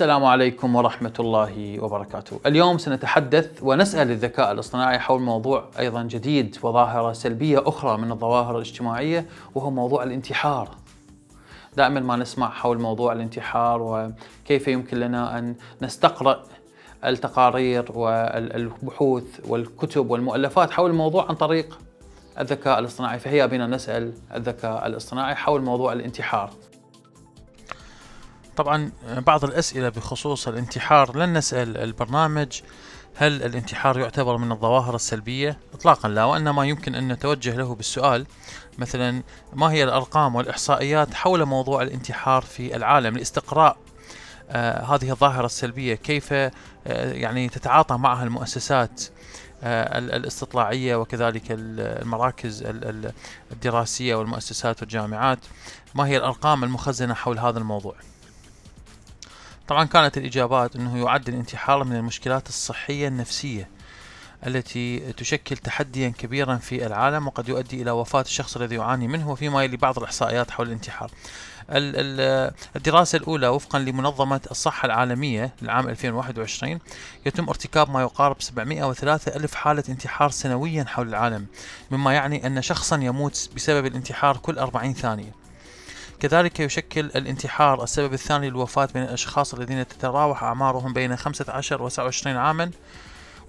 السلام عليكم ورحمة الله وبركاته اليوم سنتحدث ونسأل الذكاء الاصطناعي حول موضوع أيضا جديد وظاهرة سلبية أخرى من الظواهر الاجتماعية وهو موضوع الانتحار دائما ما نسمع حول موضوع الانتحار وكيف يمكن لنا أن نستقرأ التقارير والبحوث والكتب والمؤلفات حول الموضوع عن طريق الذكاء الاصطناعي فهيا بنا نسأل الذكاء الاصطناعي حول موضوع الانتحار طبعا آه، بعض الأسئلة بخصوص الانتحار لن نسأل البرنامج هل الانتحار يعتبر من الظواهر السلبية؟ إطلاقا لا وإنما يمكن أن نتوجه له بالسؤال مثلا ما هي الأرقام والإحصائيات حول موضوع الانتحار في العالم لاستقراء آه، هذه الظاهرة السلبية كيف آه، يعني تتعاطى معها المؤسسات الاستطلاعية وكذلك المراكز الدراسية والمؤسسات والجامعات ما هي الأرقام المخزنة حول هذا الموضوع؟ طبعا كانت الإجابات أنه يعد الانتحار من المشكلات الصحية النفسية التي تشكل تحديا كبيرا في العالم وقد يؤدي إلى وفاة الشخص الذي يعاني منه وفيما يلي بعض الإحصائيات حول الانتحار الدراسة الأولى وفقا لمنظمة الصحة العالمية لعام 2021 يتم ارتكاب ما يقارب 703 ألف حالة انتحار سنويا حول العالم مما يعني أن شخصا يموت بسبب الانتحار كل 40 ثانية كذلك يشكل الانتحار السبب الثاني للوفاة من الأشخاص الذين تتراوح أعمارهم بين 15 و 29 عاما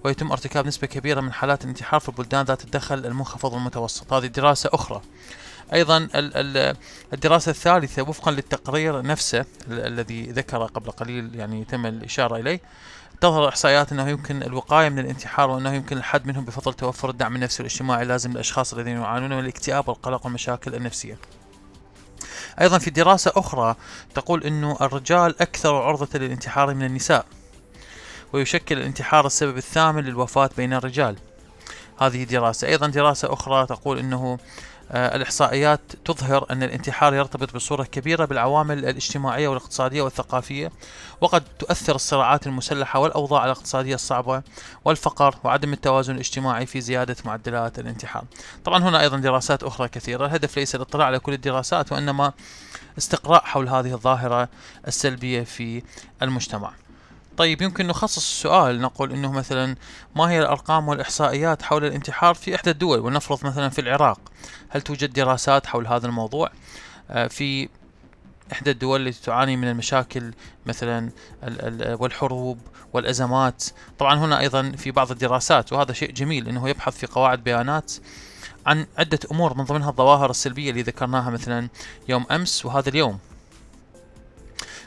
ويتم ارتكاب نسبة كبيرة من حالات الانتحار في البلدان ذات الدخل المنخفض والمتوسط هذه دراسة أخرى ايضا الدراسه الثالثه وفقا للتقرير نفسه الذي ذكر قبل قليل يعني تم الاشاره اليه تظهر احصائيات انه يمكن الوقايه من الانتحار وانه يمكن الحد منهم بفضل توفر الدعم النفسي والاجتماعي اللازم للاشخاص الذين يعانون من الاكتئاب والقلق والمشاكل النفسيه أيضا في دراسة أخرى تقول أنه الرجال أكثر عرضة للانتحار من النساء ويشكل الانتحار السبب الثامن للوفاة بين الرجال هذه دراسة أيضا دراسة أخرى تقول أنه آه، الإحصائيات تظهر أن الانتحار يرتبط بصورة كبيرة بالعوامل الاجتماعية والاقتصادية والثقافية وقد تؤثر الصراعات المسلحة والأوضاع الاقتصادية الصعبة والفقر وعدم التوازن الاجتماعي في زيادة معدلات الانتحار طبعا هنا أيضا دراسات أخرى كثيرة الهدف ليس الاطلاع على كل الدراسات وإنما استقراء حول هذه الظاهرة السلبية في المجتمع طيب يمكن نخصص السؤال نقول انه مثلا ما هي الارقام والاحصائيات حول الانتحار في احدى الدول ونفرض مثلا في العراق هل توجد دراسات حول هذا الموضوع آه، في احدى الدول التي تعاني من المشاكل مثلا والحروب والازمات طبعا هنا ايضا في بعض الدراسات وهذا شيء جميل انه يبحث في قواعد بيانات عن عدة أمور من ضمنها الظواهر السلبية اللي ذكرناها مثلا يوم أمس وهذا اليوم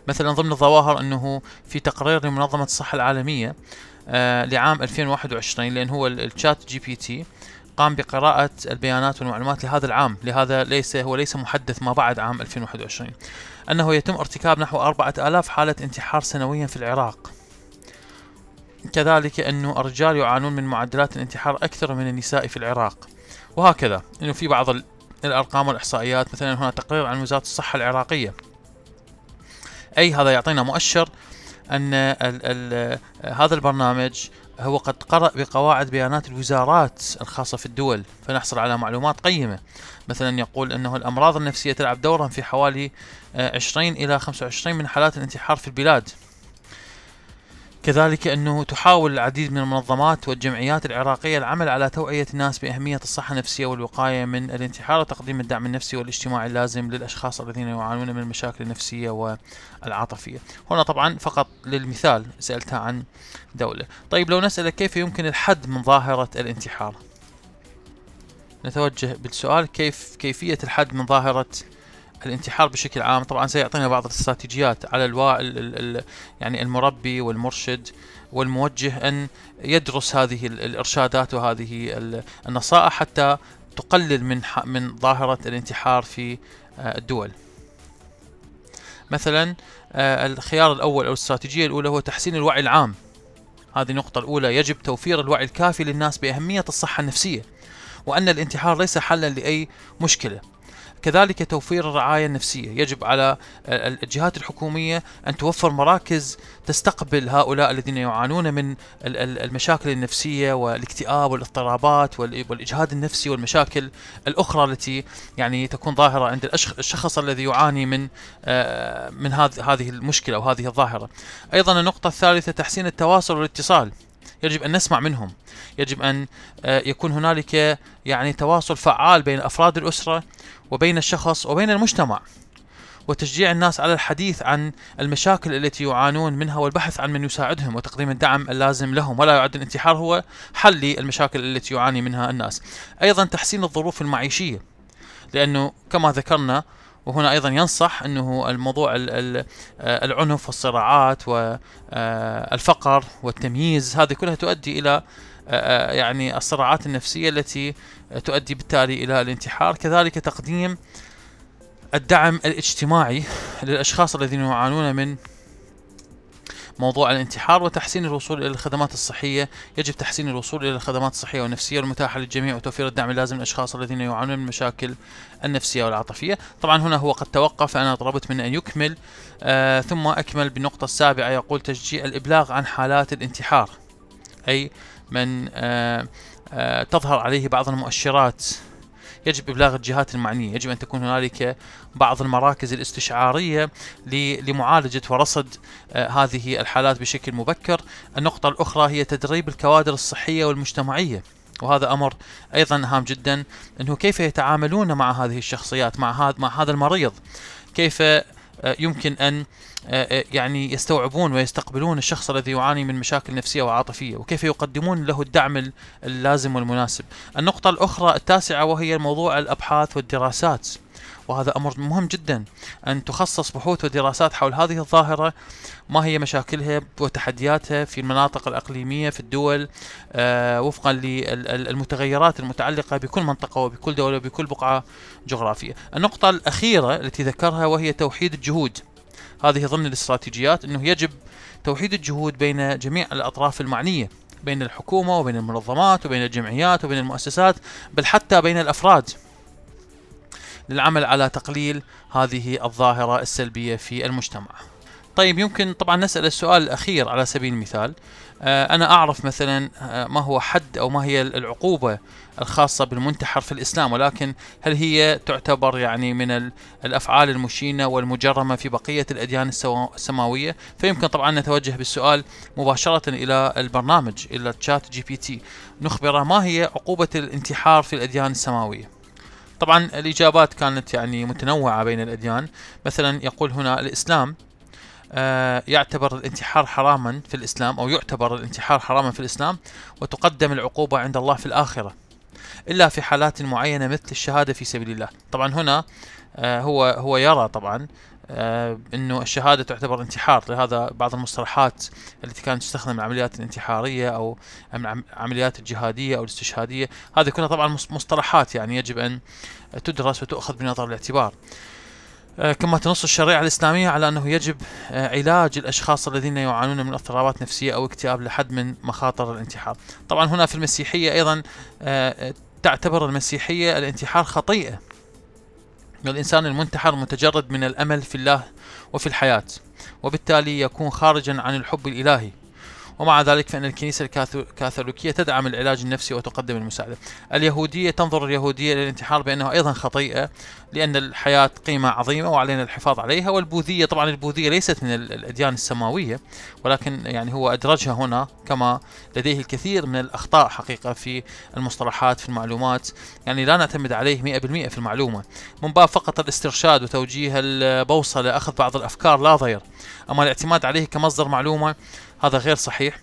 مثلا ضمن الظواهر انه في تقرير لمنظمه الصحه العالميه آه لعام 2021 لان هو الشات جي بي تي قام بقراءة البيانات والمعلومات لهذا العام لهذا ليس هو ليس محدث ما بعد عام 2021 أنه يتم ارتكاب نحو 4000 حالة انتحار سنويا في العراق كذلك أنه الرجال يعانون من معدلات الانتحار أكثر من النساء في العراق وهكذا أنه في بعض الأرقام والإحصائيات مثلا هنا تقرير عن وزارة الصحة العراقية اي هذا يعطينا مؤشر ان الـ الـ هذا البرنامج هو قد قرأ بقواعد بيانات الوزارات الخاصة في الدول فنحصل على معلومات قيمة مثلا يقول أنه الأمراض النفسية تلعب دورا في حوالي 20 آه، إلى 25 من حالات الانتحار في البلاد كذلك أنه تحاول العديد من المنظمات والجمعيات العراقية العمل على توعية الناس بأهمية الصحة النفسية والوقاية من الانتحار وتقديم الدعم النفسي والاجتماعي اللازم للأشخاص الذين يعانون من المشاكل النفسية والعاطفية هنا طبعا فقط للمثال سألتها عن دولة طيب لو نسألك كيف يمكن الحد من ظاهرة الانتحار نتوجه بالسؤال كيف كيفية الحد من ظاهرة الانتحار بشكل عام طبعا سيعطينا بعض الاستراتيجيات على الوا... ال... ال... يعني المربي والمرشد والموجه ان يدرس هذه الارشادات وهذه النصائح حتى تقلل من ح... من ظاهره الانتحار في آه، الدول مثلا آه، الخيار الاول او الاستراتيجيه الاولى هو تحسين الوعي العام هذه النقطه الاولى يجب توفير الوعي الكافي للناس باهميه الصحه النفسيه وان الانتحار ليس حلا لاي مشكله كذلك توفير الرعاية النفسية يجب على الجهات الحكومية أن توفر مراكز تستقبل هؤلاء الذين يعانون من المشاكل النفسية والاكتئاب والاضطرابات والإجهاد النفسي والمشاكل الأخرى التي يعني تكون ظاهرة عند الشخص الذي يعاني من آه، من هذه المشكلة أو هذه الظاهرة أيضا النقطة الثالثة تحسين التواصل والاتصال يجب أن نسمع منهم يجب أن آه، يكون هنالك يعني تواصل فعال بين أفراد الأسرة وبين الشخص وبين المجتمع وتشجيع الناس على الحديث عن المشاكل التي يعانون منها والبحث عن من يساعدهم وتقديم الدعم اللازم لهم ولا يعد الانتحار هو حل للمشاكل التي يعاني منها الناس أيضا تحسين الظروف المعيشية لأنه كما ذكرنا وهنا ايضا ينصح انه الموضوع العنف والصراعات والفقر آه، والتمييز هذه كلها تؤدي الى آه، آه، يعني الصراعات النفسيه التي تؤدي بالتالي الى الانتحار كذلك تقديم الدعم الاجتماعي للاشخاص الذين يعانون من موضوع الانتحار وتحسين الوصول إلى الخدمات الصحية يجب تحسين الوصول إلى الخدمات الصحية والنفسية المتاحة للجميع وتوفير الدعم اللازم للأشخاص الذين يعانون من المشاكل النفسية والعاطفية طبعا هنا هو قد توقف أنا طلبت منه أن يكمل آه ثم أكمل بالنقطة السابعة يقول تشجيع الإبلاغ عن حالات الانتحار أي من آه آه تظهر عليه بعض المؤشرات يجب إبلاغ الجهات المعنية يجب أن تكون هنالك بعض المراكز الاستشعارية لمعالجة ورصد آه، هذه الحالات بشكل مبكر النقطة الأخرى هي تدريب الكوادر الصحية والمجتمعية وهذا امر ايضا هام جدا انه كيف يتعاملون مع هذه الشخصيات مع هذا مع هذا المريض كيف آه، يمكن ان آه، يعني يستوعبون ويستقبلون الشخص الذي يعاني من مشاكل نفسيه وعاطفيه وكيف يقدمون له الدعم اللازم والمناسب النقطه الاخرى التاسعه وهي موضوع الابحاث والدراسات وهذا أمر مهم جدا أن تخصص بحوث ودراسات حول هذه الظاهرة ما هي مشاكلها وتحدياتها في المناطق الإقليمية في الدول آه، وفقا للمتغيرات المتعلقة بكل منطقة وبكل دولة وبكل بقعة جغرافية النقطة الأخيرة التي ذكرها وهي توحيد الجهود هذه ضمن الاستراتيجيات أنه يجب توحيد الجهود بين جميع الأطراف المعنية بين الحكومة وبين المنظمات وبين الجمعيات وبين المؤسسات بل حتى بين الأفراد للعمل على تقليل هذه الظاهرة السلبية في المجتمع طيب يمكن طبعا نسأل السؤال الأخير على سبيل المثال آه، أنا أعرف مثلا آه، ما هو حد أو ما هي العقوبة الخاصة بالمنتحر في الإسلام ولكن هل هي تعتبر يعني من الأفعال المشينة والمجرمة في بقية الأديان السماوية فيمكن طبعا نتوجه بالسؤال مباشرة إلى البرنامج إلى تشات جي بي تي نخبره ما هي عقوبة الانتحار في الأديان السماوية طبعا الإجابات كانت يعني متنوعة بين الأديان مثلا يقول هنا الإسلام آه، يعتبر الانتحار حراما في الإسلام أو يعتبر الانتحار حراما في الإسلام وتقدم العقوبة عند الله في الآخرة إلا في حالات معينة مثل الشهادة في سبيل الله طبعا هنا آه، هو هو يرى طبعا آه، انه الشهاده تعتبر انتحار لهذا بعض المصطلحات التي كانت تستخدم العمليات الانتحاريه او العمليات الجهاديه او الاستشهاديه هذه كلها طبعا مصطلحات يعني يجب ان تدرس وتؤخذ بنظر الاعتبار آه، كما تنص الشريعة الإسلامية على أنه يجب آه، علاج الأشخاص الذين يعانون من اضطرابات نفسية أو اكتئاب لحد من مخاطر الانتحار طبعا هنا في المسيحية أيضا تعتبر المسيحية الانتحار خطيئة الإنسان المنتحر متجرد من الأمل في الله وفي الحياة وبالتالي يكون خارجا عن الحب الإلهي ومع ذلك فإن الكنيسة الكاثوليكية تدعم العلاج النفسي وتقدم المساعدة اليهودية تنظر اليهودية للانتحار بأنه أيضا خطيئة لأن الحياة قيمة عظيمة وعلينا الحفاظ عليها والبوذية طبعا البوذية ليست من الأديان السماوية ولكن يعني هو أدرجها هنا كما لديه الكثير من الأخطاء حقيقة في المصطلحات في المعلومات يعني لا نعتمد عليه 100% في المعلومة من باب فقط الاسترشاد وتوجيه البوصلة أخذ بعض الأفكار لا ضير أما الاعتماد عليه كمصدر معلومة هذا غير صحيح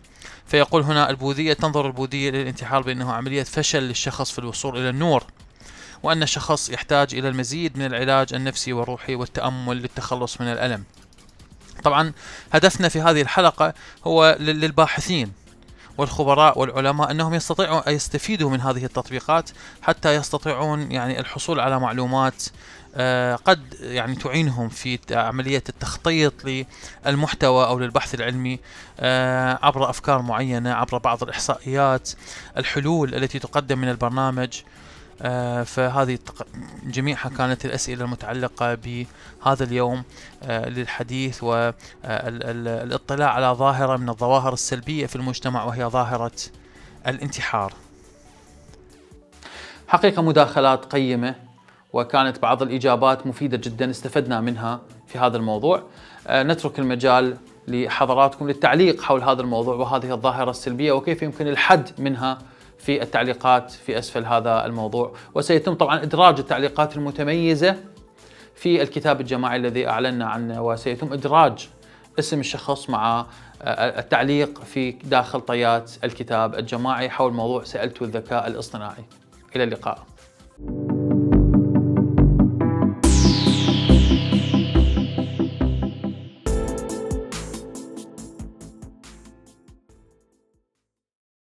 فيقول هنا البوذية تنظر البوذية للانتحار بأنه عملية فشل للشخص في الوصول إلى النور وأن الشخص يحتاج إلى المزيد من العلاج النفسي والروحي والتأمل للتخلص من الألم طبعا هدفنا في هذه الحلقة هو للباحثين والخبراء والعلماء أنهم يستطيعوا أن يستفيدوا من هذه التطبيقات حتى يستطيعون يعني الحصول على معلومات آه، قد يعني تعينهم في عملية التخطيط للمحتوى أو للبحث العلمي آه، عبر أفكار معينة عبر بعض الإحصائيات الحلول التي تقدم من البرنامج آه، فهذه جميعها كانت الأسئلة المتعلقة بهذا اليوم آه، للحديث والاطلاع آه، على ظاهرة من الظواهر السلبية في المجتمع وهي ظاهرة الانتحار حقيقة مداخلات قيمة وكانت بعض الإجابات مفيدة جدا استفدنا منها في هذا الموضوع نترك المجال لحضراتكم للتعليق حول هذا الموضوع وهذه الظاهرة السلبية وكيف يمكن الحد منها في التعليقات في اسفل هذا الموضوع وسيتم طبعا ادراج التعليقات المتميزه في الكتاب الجماعي الذي اعلنا عنه وسيتم ادراج اسم الشخص مع آه، التعليق في داخل طيات الكتاب الجماعي حول موضوع سالت الذكاء الاصطناعي الى اللقاء